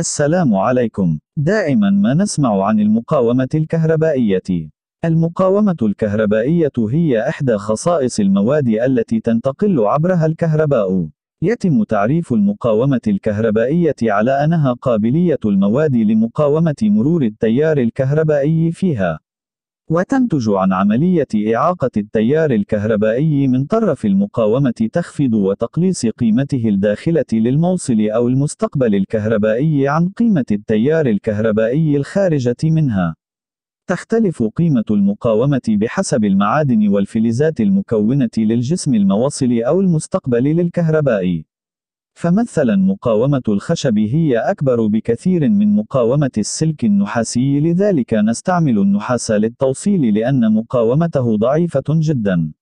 السلام عليكم. دائما ما نسمع عن المقاومة الكهربائية. المقاومة الكهربائية هي إحدى خصائص المواد التي تنتقل عبرها الكهرباء. يتم تعريف المقاومة الكهربائية على أنها قابلية المواد لمقاومة مرور التيار الكهربائي فيها. وتنتج عن عملية إعاقة التيار الكهربائي من طرف المقاومة تخفض وتقليص قيمته الداخلة للموصل أو المستقبل الكهربائي عن قيمة التيار الكهربائي الخارجة منها. تختلف قيمة المقاومة بحسب المعادن والفلزات المكونة للجسم الموصل أو المستقبل للكهربائي. فمثلا مقاومة الخشب هي أكبر بكثير من مقاومة السلك النحاسي لذلك نستعمل النحاس للتوصيل لأن مقاومته ضعيفة جدا.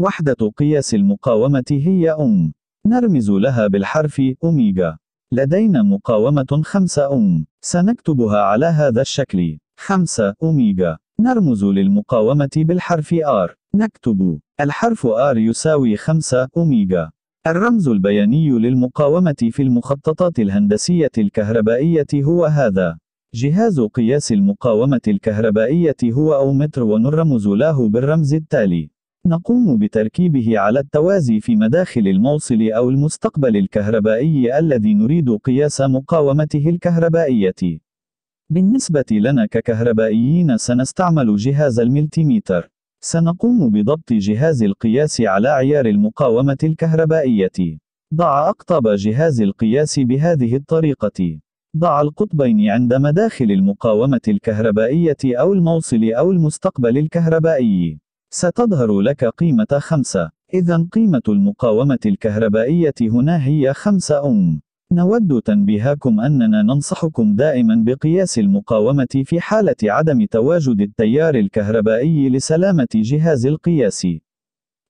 وحدة قياس المقاومة هي أم. نرمز لها بالحرف أوميغا. لدينا مقاومة 5 أم. سنكتبها على هذا الشكل. 5 أوميغا. نرمز للمقاومة بالحرف R. نكتب الحرف R يساوي 5 أوميغا. الرمز البياني للمقاومة في المخططات الهندسية الكهربائية هو هذا. جهاز قياس المقاومة الكهربائية هو أومتر ونرمز له بالرمز التالي. نقوم بتركيبه على التوازي في مداخل الموصل أو المستقبل الكهربائي الذي نريد قياس مقاومته الكهربائية. بالنسبة لنا ككهربائيين سنستعمل جهاز الملتيميتر. سنقوم بضبط جهاز القياس على عيار المقاومة الكهربائية. ضع أقطاب جهاز القياس بهذه الطريقة. ضع القطبين عند مداخل المقاومة الكهربائية أو الموصل أو المستقبل الكهربائي. ستظهر لك قيمة 5. إذا قيمة المقاومة الكهربائية هنا هي 5 أوم. نود تنبيهكم أننا ننصحكم دائما بقياس المقاومة في حالة عدم تواجد التيار الكهربائي لسلامة جهاز القياس.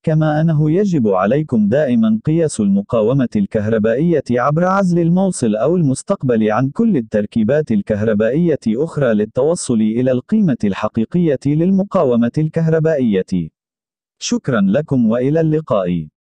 كما أنه يجب عليكم دائما قياس المقاومة الكهربائية عبر عزل الموصل أو المستقبل عن كل التركيبات الكهربائية أخرى للتوصل إلى القيمة الحقيقية للمقاومة الكهربائية. شكرا لكم وإلى اللقاء.